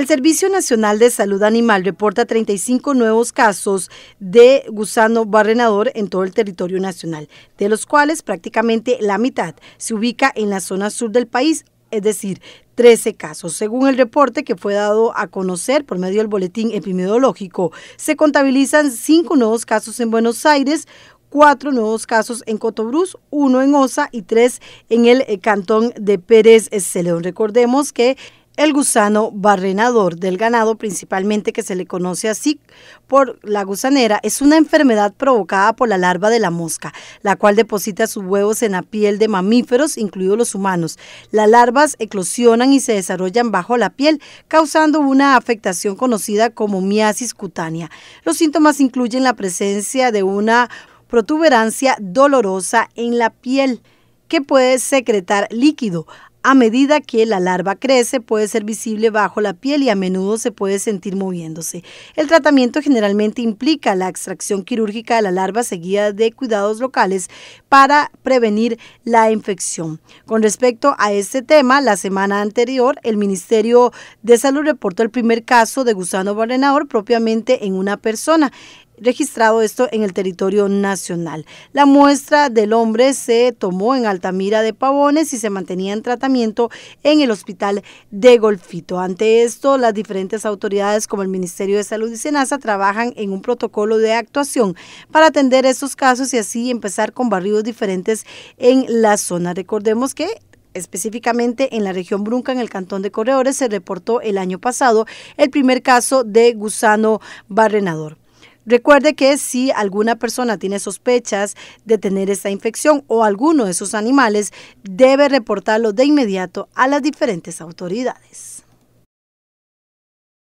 El Servicio Nacional de Salud Animal reporta 35 nuevos casos de gusano barrenador en todo el territorio nacional, de los cuales prácticamente la mitad se ubica en la zona sur del país, es decir, 13 casos. Según el reporte que fue dado a conocer por medio del boletín epidemiológico, se contabilizan 5 nuevos casos en Buenos Aires, cuatro nuevos casos en Cotobruz, uno en Osa y tres en el eh, cantón de Pérez eh, Celedón. Recordemos que el gusano barrenador del ganado, principalmente que se le conoce así por la gusanera, es una enfermedad provocada por la larva de la mosca, la cual deposita sus huevos en la piel de mamíferos, incluidos los humanos. Las larvas eclosionan y se desarrollan bajo la piel, causando una afectación conocida como miasis cutánea. Los síntomas incluyen la presencia de una protuberancia dolorosa en la piel que puede secretar líquido, a medida que la larva crece, puede ser visible bajo la piel y a menudo se puede sentir moviéndose. El tratamiento generalmente implica la extracción quirúrgica de la larva seguida de cuidados locales para prevenir la infección. Con respecto a este tema, la semana anterior, el Ministerio de Salud reportó el primer caso de gusano barrenador propiamente en una persona registrado esto en el territorio nacional. La muestra del hombre se tomó en Altamira de Pavones y se mantenía en tratamiento en el hospital de Golfito. Ante esto, las diferentes autoridades como el Ministerio de Salud y Senasa trabajan en un protocolo de actuación para atender estos casos y así empezar con barrios diferentes en la zona. Recordemos que Específicamente en la región Brunca, en el cantón de Corredores, se reportó el año pasado el primer caso de gusano barrenador. Recuerde que si alguna persona tiene sospechas de tener esta infección o alguno de sus animales, debe reportarlo de inmediato a las diferentes autoridades.